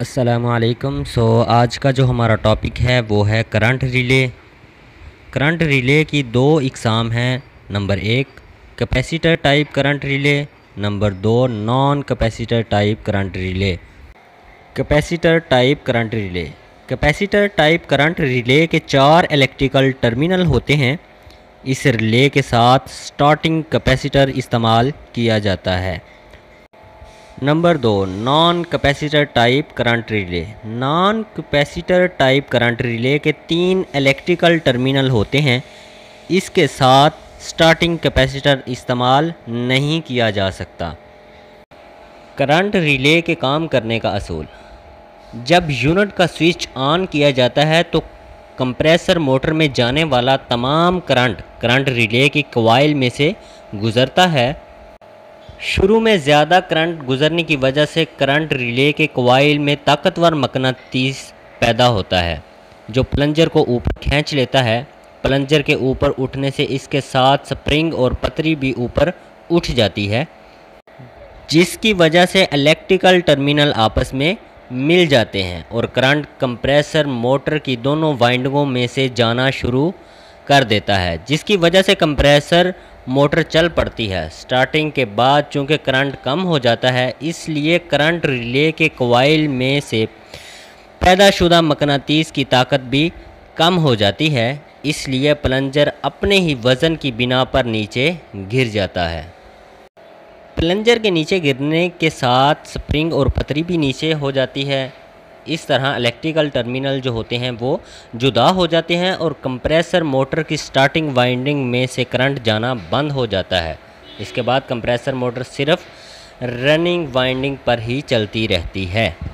असलकम सो आज का जो हमारा टॉपिक है वो है करंट रिले करंट रिले की दो इकसाम हैं नंबर एक capacitor type current relay number दो non capacitor type current relay capacitor type current relay capacitor type current relay के चार इलेक्ट्रिकल टर्मिनल होते हैं इस रिले के साथ स्टार्टिंग कैपेसिटर इस्तेमाल किया जाता है नंबर दो non capacitor type current relay non capacitor type current relay के तीन इलेक्ट्रिकल टर्मिनल होते हैं इसके साथ स्टार्टिंग कैपेसिटर इस्तेमाल नहीं किया जा सकता करंट रिले के काम करने का असूल जब यूनिट का स्विच ऑन किया जाता है तो कंप्रेसर मोटर में जाने वाला तमाम करंट करंट रिले की कवाइल में से गुज़रता है शुरू में ज़्यादा करंट गुजरने की वजह से करंट रिले के कोयल में ताकतवर मकनातीस पैदा होता है जो प्लंजर को ऊपर खींच लेता है प्लंजर के ऊपर उठने से इसके साथ स्प्रिंग और पतरी भी ऊपर उठ जाती है जिसकी वजह से इलेक्ट्रिकल टर्मिनल आपस में मिल जाते हैं और करंट कंप्रेसर मोटर की दोनों वाइंडिंगों में से जाना शुरू कर देता है जिसकी वजह से कंप्रेसर मोटर चल पड़ती है स्टार्टिंग के बाद चूँकि करंट कम हो जाता है इसलिए करंट रिले के कोयल में से पैदाशुदा मकनातीस की ताकत भी कम हो जाती है इसलिए प्लंजर अपने ही वज़न की बिना पर नीचे गिर जाता है प्लंजर के नीचे गिरने के साथ स्प्रिंग और पतरी भी नीचे हो जाती है इस तरह इलेक्ट्रिकल टर्मिनल जो होते हैं वो जुदा हो जाते हैं और कंप्रेसर मोटर की स्टार्टिंग वाइंडिंग में से करंट जाना बंद हो जाता है इसके बाद कंप्रेसर मोटर सिर्फ रनिंग वाइंडिंग पर ही चलती रहती है